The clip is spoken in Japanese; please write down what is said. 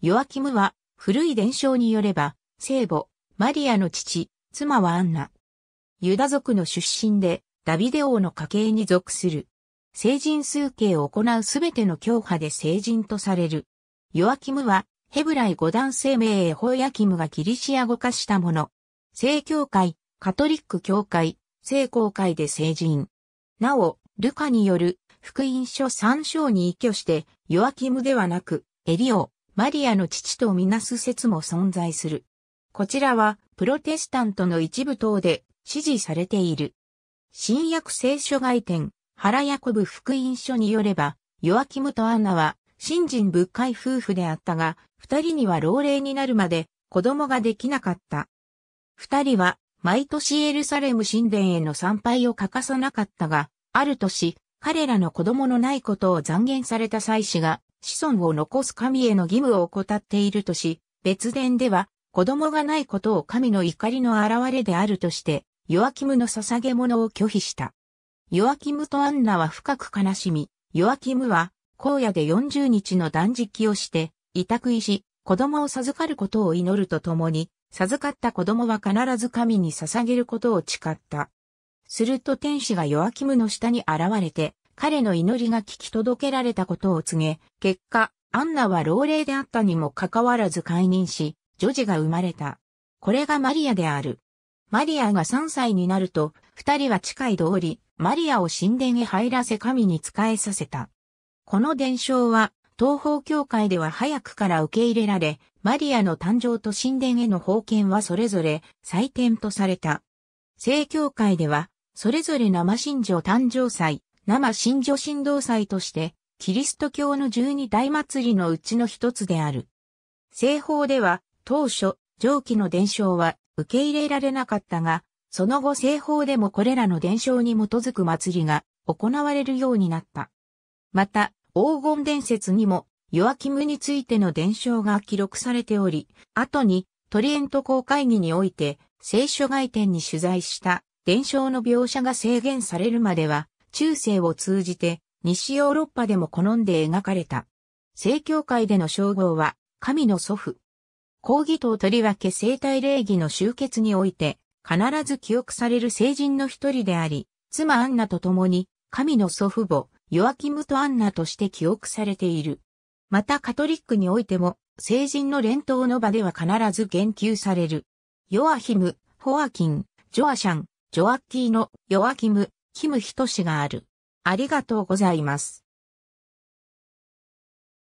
ヨアキムは、古い伝承によれば、聖母、マリアの父、妻はアンナ。ユダ族の出身で、ダビデ王の家系に属する。聖人数形を行うすべての教派で聖人とされる。ヨアキムは、ヘブライ五段生命エホヤキムがギリシア語化したもの。聖教会、カトリック教会、聖公会で聖人。なお、ルカによる、福音書三章に依拠して、ヨアキムではなく、エリオ、マリアの父とみなす説も存在する。こちらは、プロテスタントの一部等で支持されている。新約聖書外典、原ヤコブ福音書によれば、ヨアキムとアンナは、信心仏会夫婦であったが、二人には老齢になるまで子供ができなかった。二人は、毎年エルサレム神殿への参拝を欠かさなかったが、ある年、彼らの子供のないことを残言された祭司が、子孫を残す神への義務を怠っているとし、別殿では、子供がないことを神の怒りの現れであるとして、ヨアキムの捧げ物を拒否した。ヨアキムとアンナは深く悲しみ、ヨアキムは、荒野で40日の断食をして、委託医し、子供を授かることを祈るとともに、授かった子供は必ず神に捧げることを誓った。すると天使がヨアキムの下に現れて、彼の祈りが聞き届けられたことを告げ、結果、アンナは老齢であったにもかかわらず解任し、女児が生まれた。これがマリアである。マリアが3歳になると、二人は近い通り、マリアを神殿へ入らせ神に仕えさせた。この伝承は、東方教会では早くから受け入れられ、マリアの誕生と神殿への封建はそれぞれ祭典とされた。聖教会では、それぞれ生神女誕生祭、生新女神道祭として、キリスト教の十二大祭りのうちの一つである。西方では、当初、上記の伝承は受け入れられなかったが、その後西方でもこれらの伝承に基づく祭りが行われるようになった。また、黄金伝説にも、ヨアキムについての伝承が記録されており、後にトリエント公会議において、聖書外典に取材した伝承の描写が制限されるまでは、中世を通じて西ヨーロッパでも好んで描かれた。正教会での称号は神の祖父。抗議党とりわけ生体礼儀の集結において必ず記憶される聖人の一人であり、妻アンナと共に神の祖父母、ヨアキムとアンナとして記憶されている。またカトリックにおいても、聖人の連投の場では必ず言及される。ヨアヒム、ホアキン、ジョアシャン、ジョアッキーのヨアキム、キムヒト氏がある。ありがとうございます。